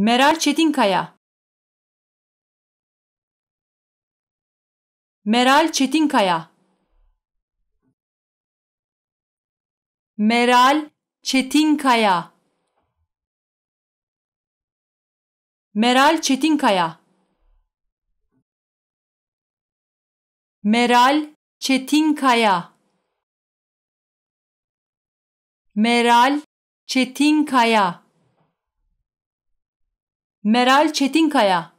Meral Çetinkaya Meral Çetinkaya Meral Çetinkaya Meral Çetinkaya Meral Çetinkaya Meral Çetinkaya Meral Çetinkaya